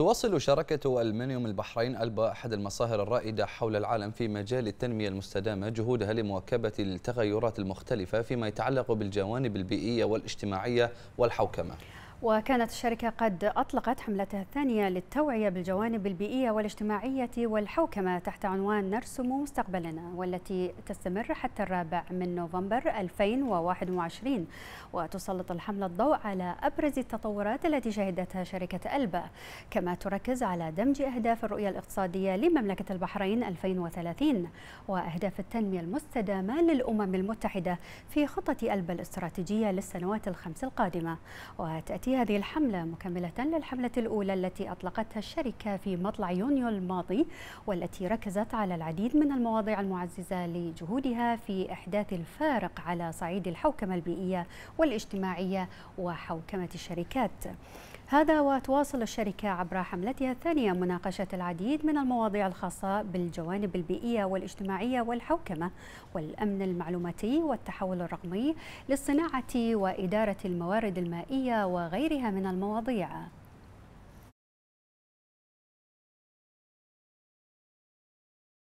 تواصل شركة ألمنيوم البحرين ألبا أحد المصاهر الرائدة حول العالم في مجال التنمية المستدامة جهودها لمواكبة التغيرات المختلفة فيما يتعلق بالجوانب البيئية والاجتماعية والحوكمة وكانت الشركة قد أطلقت حملتها الثانية للتوعية بالجوانب البيئية والاجتماعية والحوكمة تحت عنوان نرسم مستقبلنا والتي تستمر حتى الرابع من نوفمبر 2021 وتسلط الحملة الضوء على أبرز التطورات التي شهدتها شركة ألبا كما تركز على دمج أهداف الرؤية الاقتصادية لمملكة البحرين 2030 وأهداف التنمية المستدامة للأمم المتحدة في خطة ألبا الاستراتيجية للسنوات الخمس القادمة وتأتي هذه الحملة مكملة للحملة الأولى التي أطلقتها الشركة في مطلع يونيو الماضي والتي ركزت على العديد من المواضيع المعززة لجهودها في إحداث الفارق على صعيد الحوكمة البيئية والاجتماعية وحوكمة الشركات. هذا وتواصل الشركة عبر حملتها الثانية مناقشة العديد من المواضيع الخاصة بالجوانب البيئية والاجتماعية والحوكمة والأمن المعلوماتي والتحول الرقمي للصناعة وإدارة الموارد المائية وغيرها من المواضيع